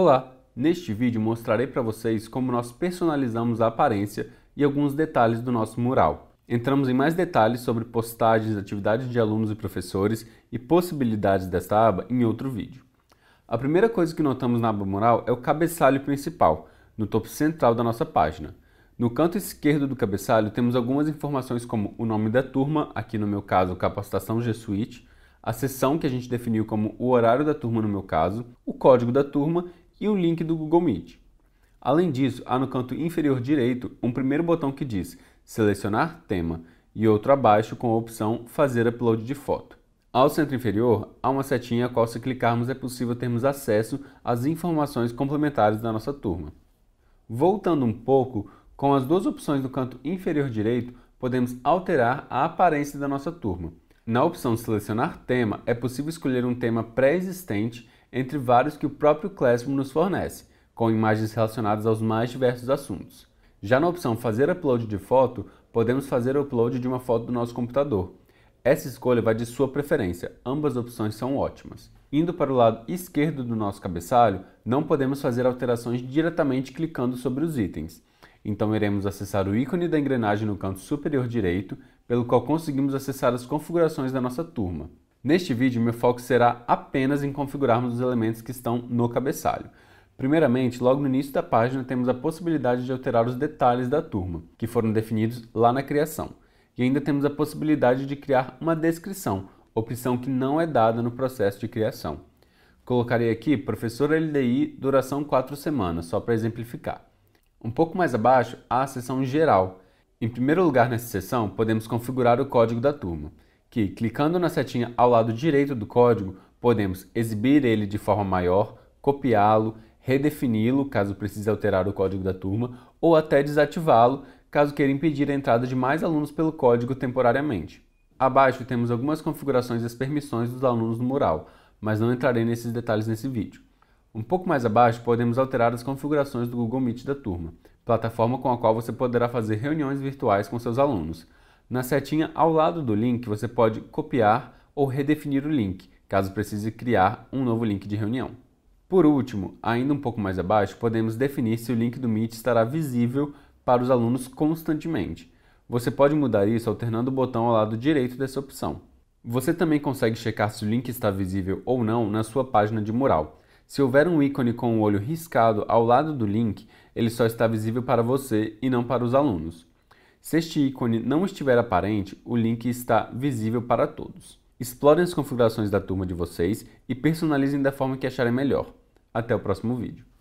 Olá! Neste vídeo mostrarei para vocês como nós personalizamos a aparência e alguns detalhes do nosso mural. Entramos em mais detalhes sobre postagens, atividades de alunos e professores e possibilidades desta aba em outro vídeo. A primeira coisa que notamos na aba mural é o cabeçalho principal, no topo central da nossa página. No canto esquerdo do cabeçalho temos algumas informações como o nome da turma, aqui no meu caso Capacitação G Suite, a sessão que a gente definiu como o horário da turma no meu caso, o código da turma e o link do Google Meet. Além disso, há no canto inferior direito um primeiro botão que diz Selecionar tema e outro abaixo com a opção Fazer upload de foto. Ao centro inferior, há uma setinha a qual, se clicarmos, é possível termos acesso às informações complementares da nossa turma. Voltando um pouco, com as duas opções no canto inferior direito, podemos alterar a aparência da nossa turma. Na opção Selecionar tema, é possível escolher um tema pré-existente entre vários que o próprio Classroom nos fornece, com imagens relacionadas aos mais diversos assuntos. Já na opção Fazer upload de foto, podemos fazer o upload de uma foto do nosso computador. Essa escolha vai de sua preferência, ambas opções são ótimas. Indo para o lado esquerdo do nosso cabeçalho, não podemos fazer alterações diretamente clicando sobre os itens. Então iremos acessar o ícone da engrenagem no canto superior direito, pelo qual conseguimos acessar as configurações da nossa turma. Neste vídeo, meu foco será apenas em configurarmos os elementos que estão no cabeçalho. Primeiramente, logo no início da página, temos a possibilidade de alterar os detalhes da turma, que foram definidos lá na criação. E ainda temos a possibilidade de criar uma descrição, opção que não é dada no processo de criação. Colocarei aqui professor LDI, duração 4 semanas, só para exemplificar. Um pouco mais abaixo, há a seção geral. Em primeiro lugar nessa seção, podemos configurar o código da turma que, clicando na setinha ao lado direito do código, podemos exibir ele de forma maior, copiá-lo, redefini-lo caso precise alterar o código da turma ou até desativá-lo caso queira impedir a entrada de mais alunos pelo código temporariamente. Abaixo temos algumas configurações das permissões dos alunos no mural, mas não entrarei nesses detalhes nesse vídeo. Um pouco mais abaixo podemos alterar as configurações do Google Meet da turma, plataforma com a qual você poderá fazer reuniões virtuais com seus alunos. Na setinha ao lado do link, você pode copiar ou redefinir o link, caso precise criar um novo link de reunião. Por último, ainda um pouco mais abaixo, podemos definir se o link do Meet estará visível para os alunos constantemente. Você pode mudar isso alternando o botão ao lado direito dessa opção. Você também consegue checar se o link está visível ou não na sua página de mural. Se houver um ícone com o olho riscado ao lado do link, ele só está visível para você e não para os alunos. Se este ícone não estiver aparente, o link está visível para todos. Explorem as configurações da turma de vocês e personalizem da forma que acharem melhor. Até o próximo vídeo.